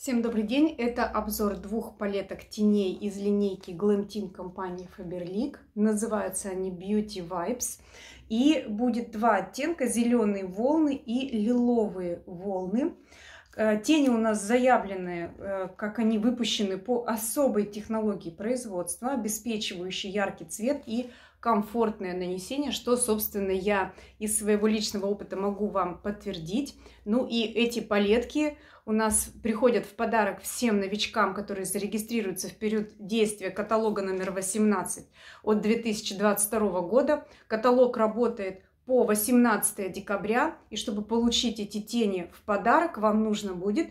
Всем добрый день! Это обзор двух палеток теней из линейки Glam Team компании Faberlic. Называются они Beauty Vibes. И будет два оттенка – зеленые волны и лиловые волны. Э, тени у нас заявлены, э, как они выпущены по особой технологии производства, обеспечивающей яркий цвет и комфортное нанесение, что, собственно, я из своего личного опыта могу вам подтвердить. Ну и эти палетки у нас приходят в подарок всем новичкам, которые зарегистрируются в период действия каталога номер 18 от 2022 года. Каталог работает по 18 декабря, и чтобы получить эти тени в подарок, вам нужно будет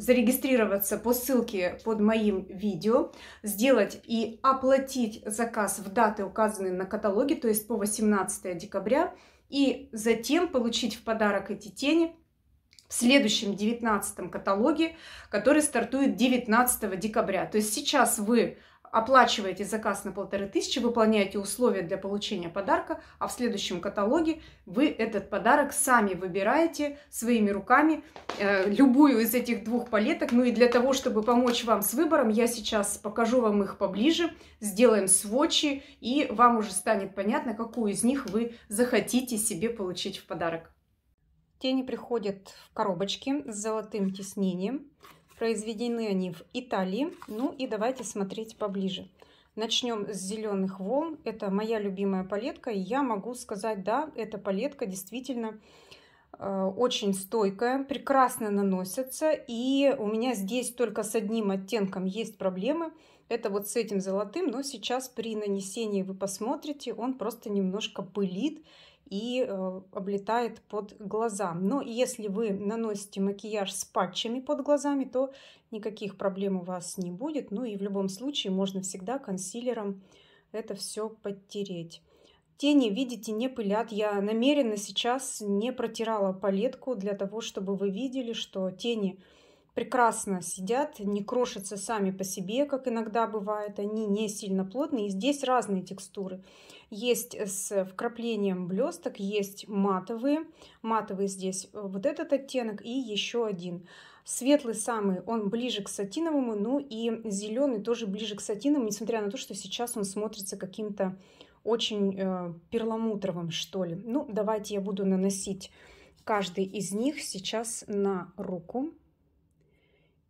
зарегистрироваться по ссылке под моим видео, сделать и оплатить заказ в даты, указанные на каталоге, то есть по 18 декабря, и затем получить в подарок эти тени в следующем 19 каталоге, который стартует 19 декабря. То есть сейчас вы оплачиваете заказ на полторы тысячи, выполняете условия для получения подарка, а в следующем каталоге вы этот подарок сами выбираете своими руками э, любую из этих двух палеток. Ну и для того, чтобы помочь вам с выбором, я сейчас покажу вам их поближе, сделаем сводчи, и вам уже станет понятно, какую из них вы захотите себе получить в подарок. Тени приходят в коробочке с золотым тиснением. Произведены они в Италии. Ну и давайте смотреть поближе. Начнем с зеленых волн. Это моя любимая палетка. И я могу сказать, да, эта палетка действительно э, очень стойкая, прекрасно наносится. И у меня здесь только с одним оттенком есть проблемы. Это вот с этим золотым, но сейчас при нанесении вы посмотрите, он просто немножко пылит и э, облетает под глаза. Но если вы наносите макияж с патчами под глазами, то никаких проблем у вас не будет. Ну и в любом случае можно всегда консилером это все подтереть. Тени, видите, не пылят. Я намеренно сейчас не протирала палетку для того, чтобы вы видели, что тени прекрасно сидят, не крошатся сами по себе, как иногда бывает, они не сильно плотные. И здесь разные текстуры. Есть с вкраплением блесток, есть матовые. Матовый здесь э, вот этот оттенок и еще один. Светлый самый, он ближе к сатиновому, ну и зеленый тоже ближе к сатиновому, несмотря на то, что сейчас он смотрится каким-то очень э, перламутровым, что ли. Ну, давайте я буду наносить каждый из них сейчас на руку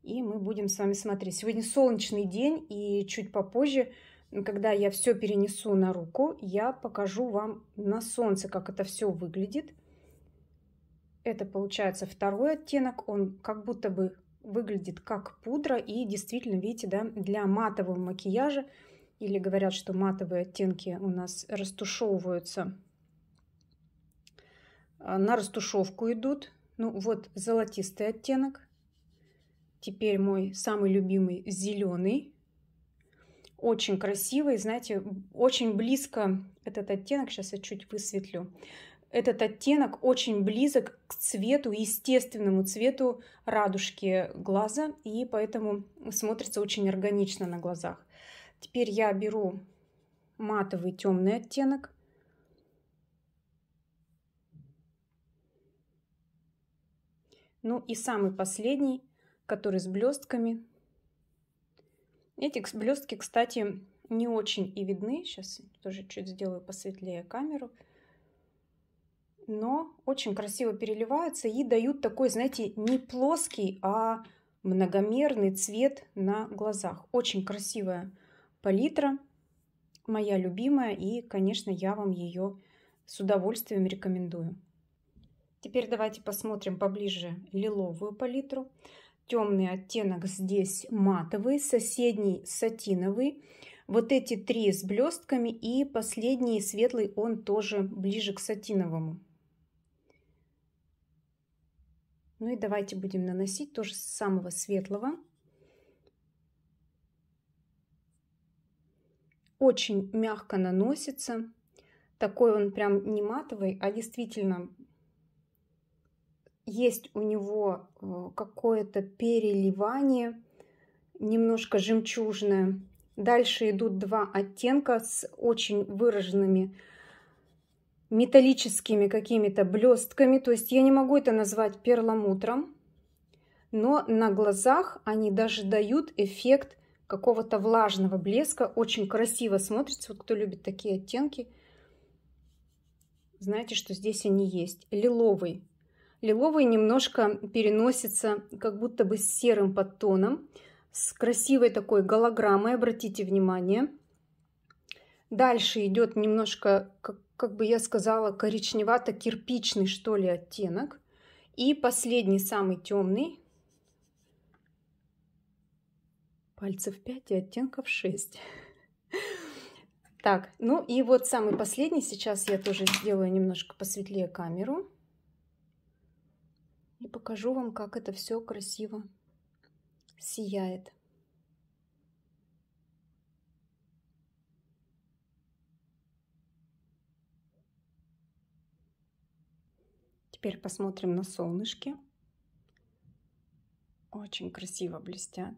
и мы будем с вами смотреть. Сегодня солнечный день, и чуть попозже, когда я все перенесу на руку, я покажу вам на солнце, как это все выглядит. Это получается второй оттенок, он как будто бы выглядит как пудра, и действительно, видите, да, для матового макияжа, или говорят, что матовые оттенки у нас растушевываются, а, на растушевку идут. Ну вот золотистый оттенок – Теперь мой самый любимый зеленый. Очень красивый, знаете, очень близко этот оттенок. Сейчас я чуть высветлю. Этот оттенок очень близок к цвету, естественному цвету радужки глаза, и поэтому смотрится очень органично на глазах. Теперь я беру матовый темный оттенок. Ну и самый последний который с блестками. Эти блестки, кстати, не очень и видны. Сейчас тоже чуть сделаю посветлее камеру. Но очень красиво переливаются и дают такой, знаете, не плоский, а многомерный цвет на глазах. Очень красивая палитра, моя любимая, и, конечно, я вам ее с удовольствием рекомендую. Теперь давайте посмотрим поближе лиловую палитру темный оттенок здесь матовый, соседний сатиновый. Вот эти три с блестками и последний светлый, он тоже ближе к сатиновому. Ну и давайте будем наносить тоже с самого светлого. Очень мягко наносится. Такой он прям не матовый, а действительно есть у него э, какое-то переливание, немножко жемчужное. Дальше идут два оттенка с очень выраженными металлическими какими-то блестками. То есть я не могу это назвать перламутром, но на глазах они даже дают эффект какого-то влажного блеска. Очень красиво смотрится. Вот кто любит такие оттенки, знаете, что здесь они есть. Лиловый Лиловый немножко переносится как будто бы с серым подтоном, с красивой такой голограммой, обратите внимание. Дальше идет немножко, как, как бы я сказала, коричневато-кирпичный, что ли, оттенок. И последний, самый темный. Пальцев 5 и оттенков 6. Так, ну и вот самый последний. Сейчас я тоже сделаю немножко посветлее камеру и покажу вам, как это все красиво сияет. Теперь посмотрим на солнышки. Очень красиво блестят.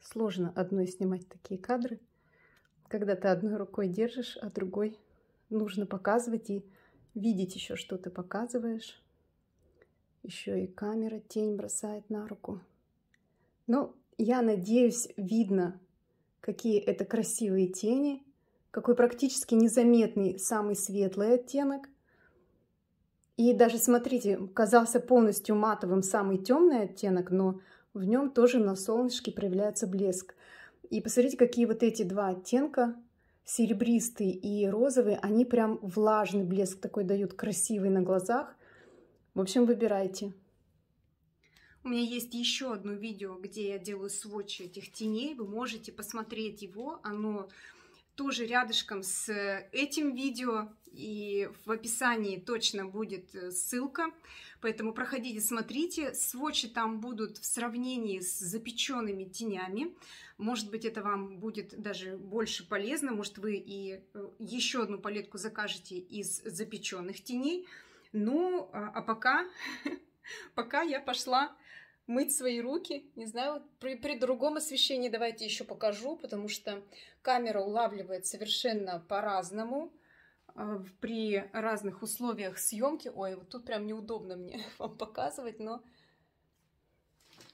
Сложно одной снимать такие кадры когда ты одной рукой держишь, а другой нужно показывать и видеть еще, что ты показываешь. Еще и камера тень бросает на руку. Но ну, я надеюсь, видно, какие это красивые тени, какой практически незаметный самый светлый оттенок. И даже, смотрите, казался полностью матовым самый темный оттенок, но в нем тоже на солнышке проявляется блеск. И посмотрите, какие вот эти два оттенка, серебристый и розовый, они прям влажный блеск такой дают, красивый на глазах. В общем, выбирайте. У меня есть еще одно видео, где я делаю сводчи этих теней. Вы можете посмотреть его. Оно тоже рядышком с этим видео и в описании точно будет э, ссылка, поэтому проходите, смотрите. Сводчи там будут в сравнении с запеченными тенями. Может быть, это вам будет даже больше полезно, может, вы и э, еще одну палетку закажете из запеченных теней. Ну, а, а пока, пока я пошла мыть свои руки. Не знаю, при, при другом освещении давайте еще покажу, потому что камера улавливает совершенно по-разному а, при разных условиях съемки. Ой, вот тут прям неудобно мне вам показывать, но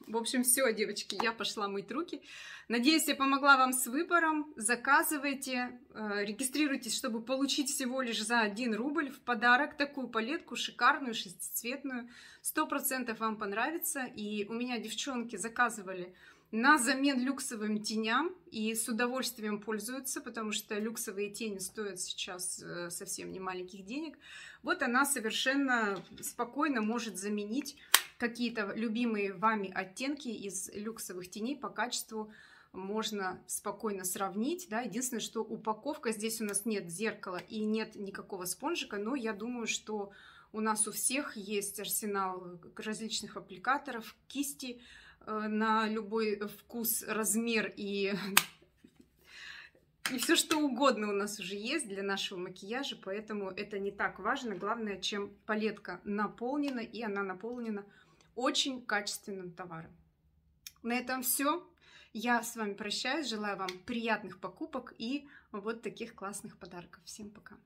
в общем, все, девочки, я пошла мыть руки. Надеюсь, я помогла вам с выбором. Заказывайте, э, регистрируйтесь, чтобы получить всего лишь за 1 рубль в подарок такую палетку шикарную, шестицветную. Сто процентов вам понравится. И у меня девчонки заказывали на замен люксовым теням и с удовольствием пользуются, потому что люксовые тени стоят сейчас э, совсем не маленьких денег. Вот она совершенно спокойно может заменить какие-то любимые вами оттенки из люксовых теней по качеству можно спокойно сравнить. Да? Единственное, что упаковка, здесь у нас нет зеркала и нет никакого спонжика, но я думаю, что у нас у всех есть арсенал различных аппликаторов, кисти э, на любой вкус, размер и, и все что угодно у нас уже есть для нашего макияжа, поэтому это не так важно. Главное, чем палетка наполнена, и она наполнена очень качественным товаром. На этом все. Я с вами прощаюсь, желаю вам приятных покупок и вот таких классных подарков. Всем пока!